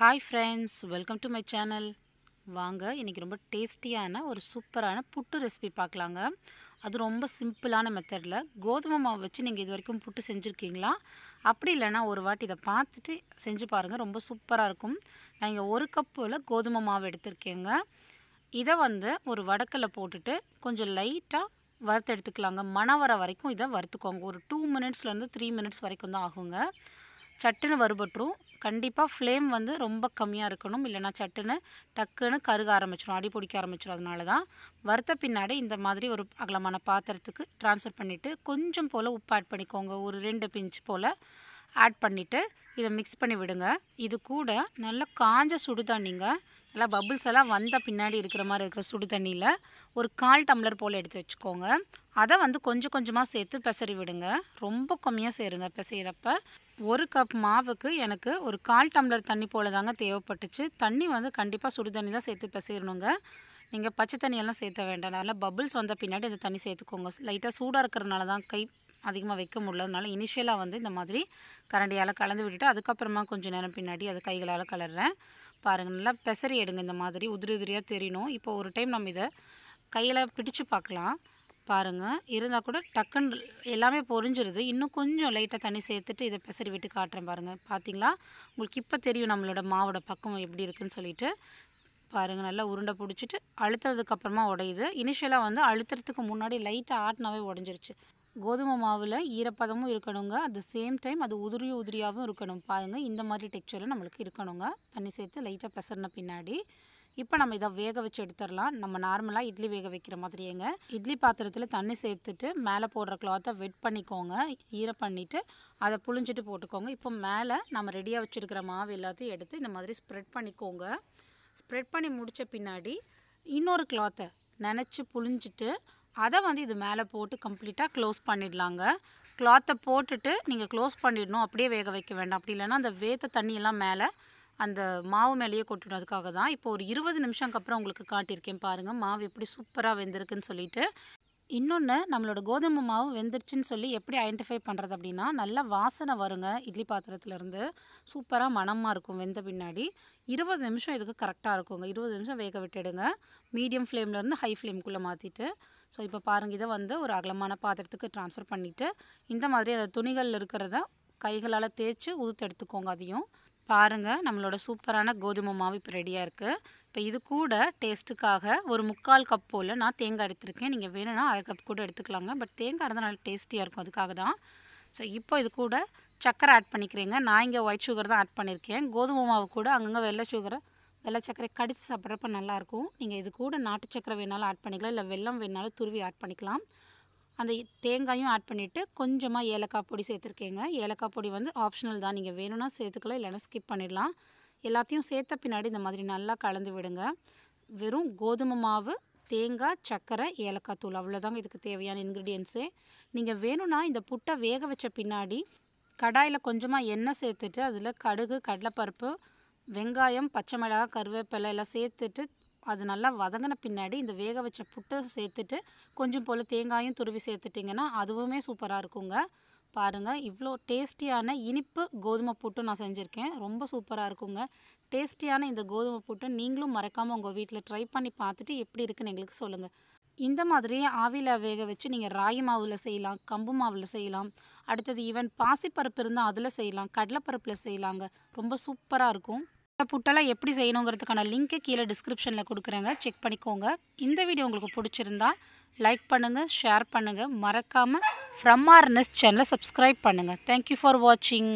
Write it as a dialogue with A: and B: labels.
A: hi friends welcome to my channel வாங்க இன்றைக்கி ரொம்ப டேஸ்டியான ஒரு சூப்பரான புட்டு ரெசிபி பார்க்கலாங்க அது ரொம்ப சிம்பிளான மெத்தடில் கோதுமை மாவு வச்சு நீங்கள் இது வரைக்கும் புட்டு செஞ்சுருக்கீங்களா அப்படி இல்லைனா ஒரு வாட்டி இதை பார்த்துட்டு செஞ்சு பாருங்கள் ரொம்ப சூப்பராக இருக்கும் நான் இங்கே ஒரு கப்பில் கோதுமை மாவு எடுத்துருக்கேங்க இதை வந்து ஒரு வடக்கில் போட்டுட்டு கொஞ்சம் லைட்டாக வறுத்து எடுத்துக்கலாங்க மணம் வர வரைக்கும் இதை வறுத்துக்கோங்க ஒரு டூ மினிட்ஸ்லேருந்து த்ரீ மினிட்ஸ் வரைக்கும் தான் ஆகுங்க சட்டுன்னு வறுபட்டுரும் கண்டிப்பாக ஃப்ளேம் வந்து ரொம்ப கம்மியாக இருக்கணும் இல்லைனா சட்டுன்னு டக்குன்னு கருக ஆரம்பிச்சிடும் அடி பிடிக்க ஆரம்பிச்சிடும் அதனால தான் வறுத்த பின்னாடி இந்த மாதிரி ஒரு அகலமான பாத்திரத்துக்கு ட்ரான்ஸ்ஃபர் பண்ணிவிட்டு கொஞ்சம் போல் உப்பு ஆட் பண்ணிக்கோங்க ஒரு ரெண்டு பிஞ்ச் போல் ஆட் பண்ணிவிட்டு இதை மிக்ஸ் பண்ணி விடுங்க இது கூட நல்லா காஞ்ச நீங்கள் நல்லா பபுள்ஸ் எல்லாம் வந்த பின்னாடி இருக்கிற மாதிரி இருக்கிற சுடு தண்ணியில் ஒரு கால் டம்ளர் போல் எடுத்து வச்சுக்கோங்க அதை வந்து கொஞ்சம் கொஞ்சமாக சேர்த்து பிசறி விடுங்க ரொம்ப கம்மியாக சேருங்க பிசைகிறப்ப ஒரு கப் மாவுக்கு எனக்கு ஒரு கால் டம்ளர் தண்ணி போல் தாங்க தேவைப்பட்டுச்சு தண்ணி வந்து கண்டிப்பாக சுடு தண்ணி தான் சேர்த்து பிசையணுங்க நீங்கள் பச்சை தண்ணியெல்லாம் சேர்த்த வேண்டாம் நல்லா பபுள்ஸ் வந்த பின்னாடி இந்த தண்ணி சேர்த்துக்கோங்க லைட்டாக சூடாக இருக்கிறதுனால தான் கை அதிகமாக வைக்க முடியலனால இனிஷியலாக வந்து இந்த மாதிரி கரண்டியால் கலந்து விட்டுட்டு அதுக்கப்புறமா கொஞ்சம் நேரம் பின்னாடி அது கைகளால் கலர்றேன் பாருங்கள் நல்லா பெசரி எடுங்க இந்த மாதிரி உதிரி உதிரியாக தெரியணும் இப்போ ஒரு டைம் நம்ம இதை கையில் பிடிச்சு பார்க்கலாம் பாருங்கள் இருந்தால் கூட டக்குன்னு எல்லாமே பொறிஞ்சிருது இன்னும் கொஞ்சம் லைட்டாக தண்ணி சேர்த்துட்டு இதை பெசரி விட்டு காட்டுறேன் பாருங்கள் பார்த்தீங்களா உங்களுக்கு இப்போ தெரியும் நம்மளோட மாவோட பக்கம் எப்படி இருக்குன்னு சொல்லிட்டு பாருங்கள் நல்லா உருண்டை பிடிச்சிட்டு அழுத்ததுக்கப்புறமா உடையுது இனிஷியலாக வந்து அழுத்துறதுக்கு முன்னாடி லைட்டாக ஆட்டினாவே உடஞ்சிருச்சு கோதுமை மாவில் ஈரப்பதமும் இருக்கணுங்க அட் த சேம் டைம் அது உதிரி உதிரியாகவும் இருக்கணும் பாருங்கள் இந்த மாதிரி டெக்ஸ்சரில் நம்மளுக்கு இருக்கணுங்க தண்ணி சேர்த்து லைட்டாக பெசர்ன பின்னாடி இப்போ நம்ம இதை வேக வச்சு எடுத்துடலாம் நம்ம நார்மலாக இட்லி வேக வைக்கிற மாதிரியேங்க இட்லி பாத்திரத்தில் தண்ணி சேர்த்துட்டு மேலே போடுற கிளாத்தை வெட் பண்ணிக்கோங்க ஈர பண்ணிவிட்டு அதை புழிஞ்சிட்டு போட்டுக்கோங்க இப்போ மேலே நம்ம ரெடியாக வச்சுருக்கிற மாவு எல்லாத்தையும் எடுத்து இந்த மாதிரி ஸ்ப்ரெட் பண்ணிக்கோங்க ஸ்ப்ரெட் பண்ணி முடித்த பின்னாடி இன்னொரு கிளாத்தை நினச்சி புழிஞ்சிட்டு அதை வந்து இது மேலே போட்டு கம்ப்ளீட்டாக க்ளோஸ் பண்ணிடலாங்க கிளாத்தை போட்டுட்டு நீங்கள் க்ளோஸ் பண்ணிடணும் அப்படியே வேக வைக்க வேண்டாம் அப்படி இல்லைன்னா அந்த வேத்த தண்ணியெல்லாம் மேலே அந்த மாவு மேலேயே கொட்டினதுக்காக தான் இப்போ ஒரு இருபது நிமிஷம்க்கு அப்புறம் உங்களுக்கு காட்டியிருக்கேன் பாருங்கள் மாவு எப்படி சூப்பராக வெந்திருக்குன்னு சொல்லிட்டு இன்னொன்று நம்மளோட கோதுமை மாவு வெந்துருச்சுன்னு சொல்லி எப்படி ஐடென்டிஃபை பண்ணுறது அப்படின்னா நல்லா வாசனை வருங்க இட்லி பாத்திரத்துலேருந்து சூப்பராக மணமாக இருக்கும் வெந்த பின்னாடி இருபது நிமிஷம் இதுக்கு கரெக்டாக இருக்குங்க இருபது நிமிஷம் வேக விட்டுடுங்க மீடியம் ஃப்ளேம்லேருந்து ஹை ஃப்ளேம்குள்ளே மாற்றிட்டு ஸோ இப்போ பாருங்கள் இதை வந்து ஒரு அகலமான பாத்திரத்துக்கு ட்ரான்ஸ்ஃபர் பண்ணிவிட்டு இந்த மாதிரி அந்த துணிகளில் இருக்கிறத கைகளால் தேய்ச்சி ஊற்று எடுத்துக்கோங்க அதையும் பாருங்கள் நம்மளோட சூப்பரான கோதுமை மாவு இப்போ ரெடியாக இருக்குது இப்போ இது கூட டேஸ்ட்டுக்காக ஒரு முக்கால் கப் போல் நான் தேங்காய் எடுத்திருக்கேன் நீங்கள் வேணும்னா அரை கப் கூட எடுத்துக்கலாங்க பட் தேங்காய் இருந்தால் நல்லா டேஸ்டியாக இருக்கும் அதுக்காக தான் ஸோ இப்போ இது கூட சக்கரை ஆட் பண்ணிக்கிறேங்க நான் இங்கே ஒயிட் சுகர் தான் ஆட் பண்ணியிருக்கேன் கோதுமை மாவு கூட அங்கங்கே வெள்ளை சுகரை வெள்ளை சர்க்கரை கடித்து சாப்பிட்றப்ப நல்லாயிருக்கும் நீங்கள் இது கூட நாட்டு சக்கரை வேணுனாலும் ஆட் பண்ணிக்கலாம் இல்லை வெள்ளம் வேணுனாலும் துருவி ஆட் பண்ணிக்கலாம் அந்த தேங்காயும் ஆட் பண்ணிவிட்டு கொஞ்சமாக ஏலக்காய் பொடி சேர்த்துருக்கேங்க ஏலக்காய் பொடி வந்து ஆப்ஷனல் தான் நீங்கள் வேணும்னா சேர்த்துக்கலாம் இல்லைனா ஸ்கிப் பண்ணிடலாம் எல்லாத்தையும் சேர்த்த பின்னாடி இந்த மாதிரி நல்லா கலந்து விடுங்க வெறும் கோதுமை மாவு தேங்காய் சர்க்கரை ஏலக்காய் தூள் அவ்வளோதாங்க இதுக்கு தேவையான இன்க்ரீடியன்ஸு நீங்கள் வேணும்னா இந்த புட்டை வேக வச்ச பின்னாடி கடாயில் கொஞ்சமாக எண்ணெய் சேர்த்துட்டு அதில் கடுகு கடலைப்பருப்பு வெங்காயம் பச்சை மிளகாய் கருவேப்பிலை எல்லாம் சேர்த்துட்டு அது நல்லா வதங்கின பின்னாடி இந்த வேக வச்ச புட்டை சேர்த்துட்டு கொஞ்சம் போல் தேங்காயும் துருவி சேர்த்துட்டிங்கன்னா அதுவுமே சூப்பராக இருக்குங்க பாருங்கள் இவ்வளோ டேஸ்டியான இனிப்பு கோதுமை புட்டு நான் செஞ்சுருக்கேன் ரொம்ப சூப்பராக இருக்குங்க டேஸ்டியான இந்த கோதுமை புட்டை நீங்களும் மறக்காமல் உங்கள் வீட்டில் ட்ரை பண்ணி பார்த்துட்டு எப்படி இருக்குன்னு எங்களுக்கு சொல்லுங்கள் இந்த மாதிரி ஆவியில் வேக வச்சு நீங்கள் ராகி மாவில் செய்யலாம் கம்பு மாவில் செய்யலாம் அடுத்தது ஈவன் பாசிப்பருப்பு இருந்தால் அதில் செய்யலாம் கடலைப்பருப்பில் செய்யலாங்க ரொம்ப சூப்பராக இருக்கும் புட்டெல்லாம் எப்படி செய்யணுங்கிறதுக்கான லிங்க்கை கீழே டிஸ்கிரிப்ஷனில் கொடுக்குறேங்க செக் பண்ணிக்கோங்க இந்த வீடியோ உங்களுக்கு பிடிச்சிருந்தா லைக் பண்ணுங்கள் ஷேர் பண்ணுங்கள் மறக்காமல் ஃப்ரம் ஆர்னஸ் சேனலை சப்ஸ்கிரைப் பண்ணுங்கள் தேங்க்யூ ஃபார் வாட்சிங்